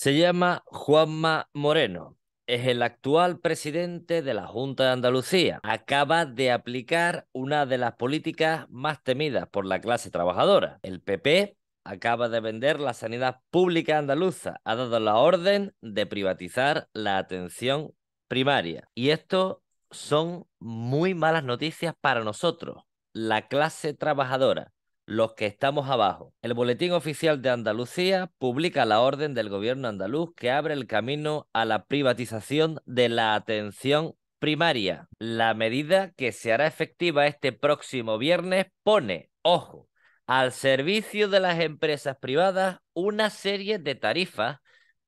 Se llama Juanma Moreno. Es el actual presidente de la Junta de Andalucía. Acaba de aplicar una de las políticas más temidas por la clase trabajadora. El PP acaba de vender la sanidad pública andaluza. Ha dado la orden de privatizar la atención primaria. Y esto son muy malas noticias para nosotros, la clase trabajadora los que estamos abajo. El Boletín Oficial de Andalucía publica la orden del gobierno andaluz que abre el camino a la privatización de la atención primaria. La medida que se hará efectiva este próximo viernes pone, ojo, al servicio de las empresas privadas una serie de tarifas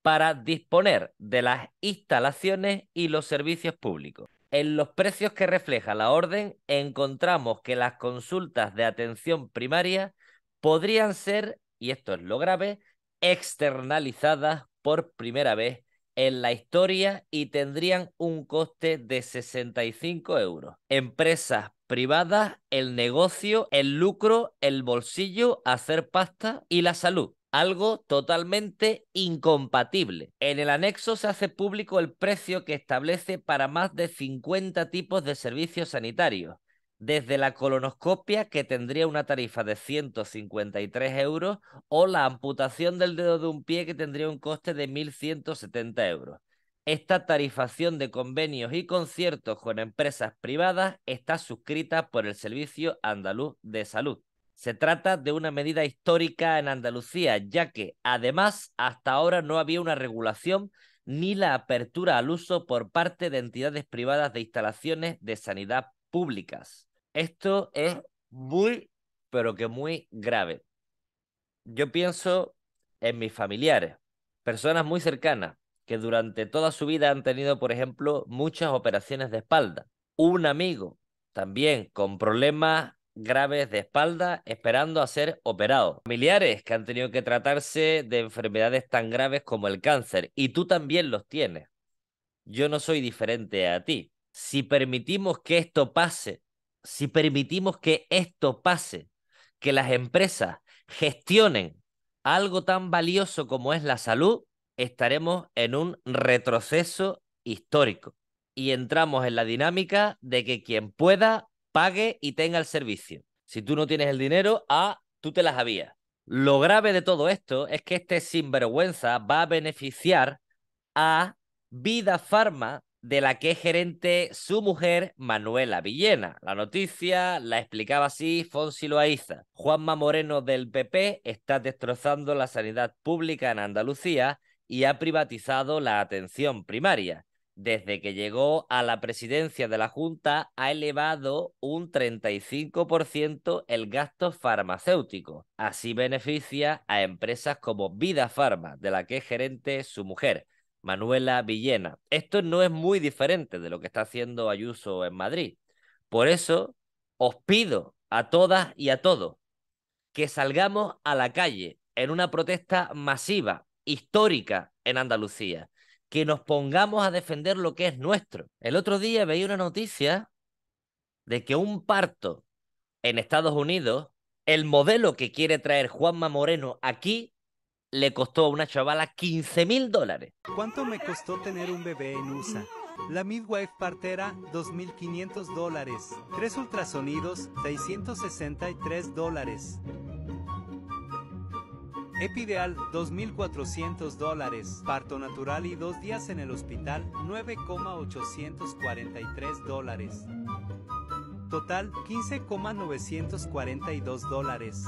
para disponer de las instalaciones y los servicios públicos. En los precios que refleja la orden encontramos que las consultas de atención primaria podrían ser, y esto es lo grave, externalizadas por primera vez en la historia y tendrían un coste de 65 euros. Empresas privadas, el negocio, el lucro, el bolsillo, hacer pasta y la salud algo totalmente incompatible. En el anexo se hace público el precio que establece para más de 50 tipos de servicios sanitarios, desde la colonoscopia que tendría una tarifa de 153 euros o la amputación del dedo de un pie que tendría un coste de 1.170 euros. Esta tarifación de convenios y conciertos con empresas privadas está suscrita por el Servicio Andaluz de Salud. Se trata de una medida histórica en Andalucía, ya que además hasta ahora no había una regulación ni la apertura al uso por parte de entidades privadas de instalaciones de sanidad públicas. Esto es muy, pero que muy grave. Yo pienso en mis familiares, personas muy cercanas, que durante toda su vida han tenido, por ejemplo, muchas operaciones de espalda. Un amigo también con problemas graves de espalda esperando a ser operados. Familiares que han tenido que tratarse de enfermedades tan graves como el cáncer. Y tú también los tienes. Yo no soy diferente a ti. Si permitimos que esto pase, si permitimos que esto pase, que las empresas gestionen algo tan valioso como es la salud, estaremos en un retroceso histórico y entramos en la dinámica de que quien pueda pague y tenga el servicio. Si tú no tienes el dinero, A, ah, tú te las habías. Lo grave de todo esto es que este sinvergüenza va a beneficiar a Vida Pharma, de la que es gerente su mujer Manuela Villena. La noticia la explicaba así Fonsi Loaiza. Juanma Moreno del PP está destrozando la sanidad pública en Andalucía y ha privatizado la atención primaria desde que llegó a la presidencia de la Junta, ha elevado un 35% el gasto farmacéutico. Así beneficia a empresas como Vida Pharma, de la que es gerente su mujer, Manuela Villena. Esto no es muy diferente de lo que está haciendo Ayuso en Madrid. Por eso os pido a todas y a todos que salgamos a la calle en una protesta masiva, histórica en Andalucía que nos pongamos a defender lo que es nuestro. El otro día veía una noticia de que un parto en Estados Unidos, el modelo que quiere traer Juanma Moreno aquí, le costó a una chavala 15 mil dólares. ¿Cuánto me costó tener un bebé en USA? La midwife partera, 2.500 dólares. Tres ultrasonidos, 663 dólares. Epideal 2.400 dólares. Parto natural y dos días en el hospital 9,843 dólares. Total 15,942 dólares.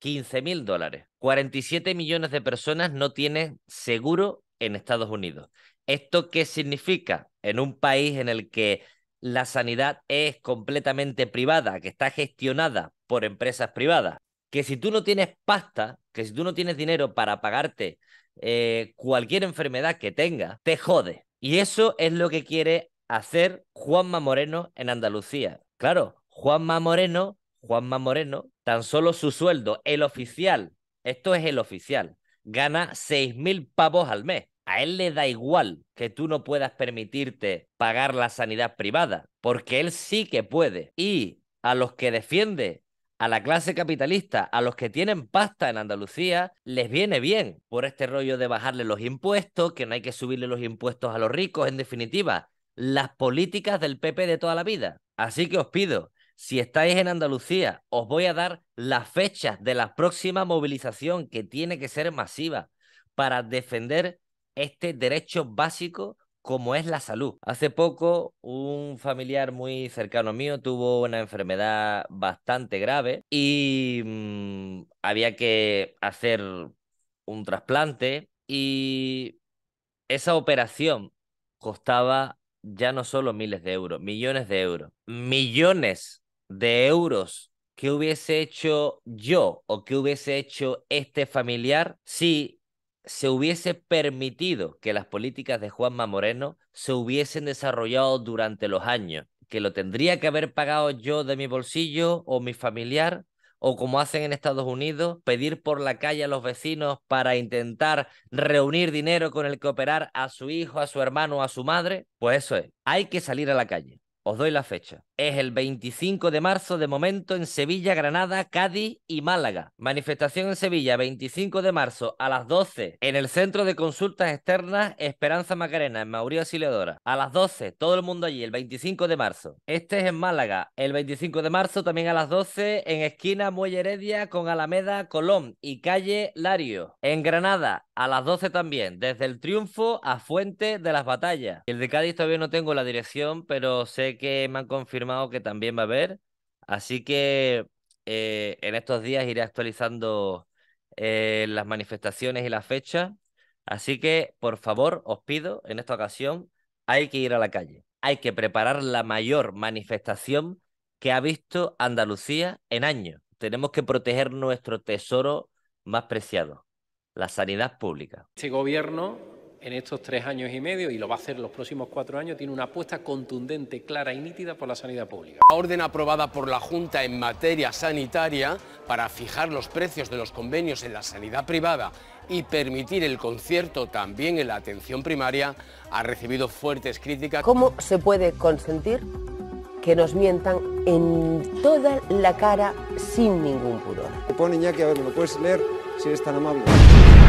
15.000 dólares. 47 millones de personas no tienen seguro en Estados Unidos. ¿Esto qué significa? En un país en el que la sanidad es completamente privada, que está gestionada por empresas privadas, que si tú no tienes pasta, que si tú no tienes dinero para pagarte eh, cualquier enfermedad que tenga, te jode. Y eso es lo que quiere hacer Juanma Moreno en Andalucía. Claro, Juanma Moreno, Juanma Moreno, tan solo su sueldo, el oficial, esto es el oficial, gana mil pavos al mes. A él le da igual que tú no puedas permitirte pagar la sanidad privada, porque él sí que puede. Y a los que defiende a la clase capitalista, a los que tienen pasta en Andalucía, les viene bien por este rollo de bajarle los impuestos, que no hay que subirle los impuestos a los ricos, en definitiva, las políticas del PP de toda la vida. Así que os pido, si estáis en Andalucía, os voy a dar las fechas de la próxima movilización que tiene que ser masiva para defender este derecho básico como es la salud. Hace poco un familiar muy cercano mío tuvo una enfermedad bastante grave y mm, había que hacer un trasplante y esa operación costaba ya no solo miles de euros, millones de euros, millones de euros que hubiese hecho yo o que hubiese hecho este familiar si se hubiese permitido que las políticas de Juanma Moreno se hubiesen desarrollado durante los años, que lo tendría que haber pagado yo de mi bolsillo o mi familiar, o como hacen en Estados Unidos, pedir por la calle a los vecinos para intentar reunir dinero con el que operar a su hijo, a su hermano, a su madre, pues eso es, hay que salir a la calle. Os doy la fecha. Es el 25 de marzo de momento en Sevilla, Granada, Cádiz y Málaga. Manifestación en Sevilla, 25 de marzo a las 12 en el Centro de Consultas Externas Esperanza Macarena, en Mauricio Asiliadora. A las 12, todo el mundo allí, el 25 de marzo. Este es en Málaga, el 25 de marzo también a las 12 en esquina Muelle Heredia con Alameda Colón y calle Lario. En Granada, a las 12 también, desde el triunfo a Fuente de las Batallas. El de Cádiz todavía no tengo la dirección, pero sé que me han confirmado que también va a haber. Así que eh, en estos días iré actualizando eh, las manifestaciones y las fechas. Así que, por favor, os pido, en esta ocasión, hay que ir a la calle. Hay que preparar la mayor manifestación que ha visto Andalucía en años. Tenemos que proteger nuestro tesoro más preciado, la sanidad pública. Este gobierno en estos tres años y medio, y lo va a hacer los próximos cuatro años, tiene una apuesta contundente, clara y nítida por la sanidad pública. La orden aprobada por la Junta en materia sanitaria para fijar los precios de los convenios en la sanidad privada y permitir el concierto también en la atención primaria ha recibido fuertes críticas. ¿Cómo se puede consentir que nos mientan en toda la cara sin ningún pudor? Me ponen ya que, a ver, ¿me lo puedes leer? si eres tan amable.